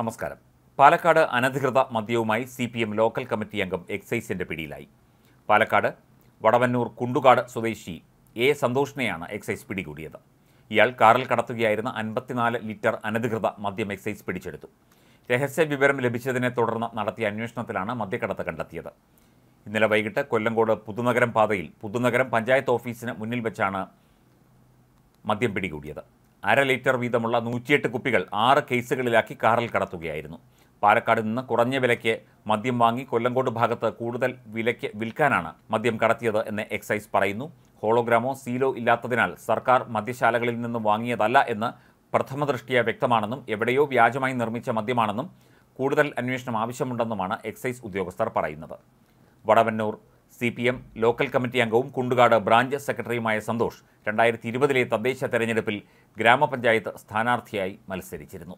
നമസ്കാരം പാലക്കാട് അനധികൃത മദ്യവുമായി C P M local committee അംഗം എക്സൈസിന്റെ പിടിയിലായി പാലക്കാട് വടവന്നൂർ കുണ്ടുകാട് സ്വദേശി എ സന്തോഷിനെയാണ് എക്സൈസ് പിടികൂടിയത് ഇയാൾ കാറിൽ കടത്തുകയായിരുന്ന അൻപത്തിനാല് ലിറ്റർ അനധികൃത മദ്യം എക്സൈസ് പിടിച്ചെടുത്തു രഹസ്യ വിവരം ലഭിച്ചതിനെ തുടർന്ന് നടത്തിയ അന്വേഷണത്തിലാണ് മദ്യക്കടത്ത് കണ്ടെത്തിയത് ഇന്നലെ വൈകിട്ട് കൊല്ലങ്കോട് പുതുനഗരം പാതയിൽ പുതുനഗരം പഞ്ചായത്ത് ഓഫീസിന് മുന്നിൽ വെച്ചാണ് മദ്യം പിടികൂടിയത് അര ലിറ്റർ വീതമുള്ള നൂറ്റിയെട്ട് കുപ്പികൾ ആറ് കേസുകളിലാക്കി കാറിൽ കടത്തുകയായിരുന്നു പാലക്കാട് നിന്ന് കുറഞ്ഞ വിലയ്ക്ക് മദ്യം വാങ്ങി കൊല്ലങ്കോട് ഭാഗത്ത് കൂടുതൽ വിലയ്ക്ക് വിൽക്കാനാണ് മദ്യം കടത്തിയത് എന്ന് എക്സൈസ് പറയുന്നു ഹോളോഗ്രാമോ സീലോ ഇല്ലാത്തതിനാൽ സർക്കാർ മദ്യശാലകളിൽ നിന്ന് വാങ്ങിയതല്ല എന്ന് പ്രഥമ ദൃഷ്ടിയ വ്യക്തമാണെന്നും എവിടെയോ വ്യാജമായി നിർമ്മിച്ച മദ്യമാണെന്നും കൂടുതൽ അന്വേഷണം ആവശ്യമുണ്ടെന്നുമാണ് എക്സൈസ് ഉദ്യോഗസ്ഥർ പറയുന്നത് Vadavannur C P M local committee അംഗവും കുണ്ടുകാട് ബ്രാഞ്ച് സെക്രട്ടറിയുമായ സന്തോഷ് രണ്ടായിരത്തി ഇരുപതിലെ തദ്ദേശ തെരഞ്ഞെടുപ്പിൽ ഗ്രാമപഞ്ചായത്ത് സ്ഥാനാർത്ഥിയായി മത്സരിച്ചിരുന്നു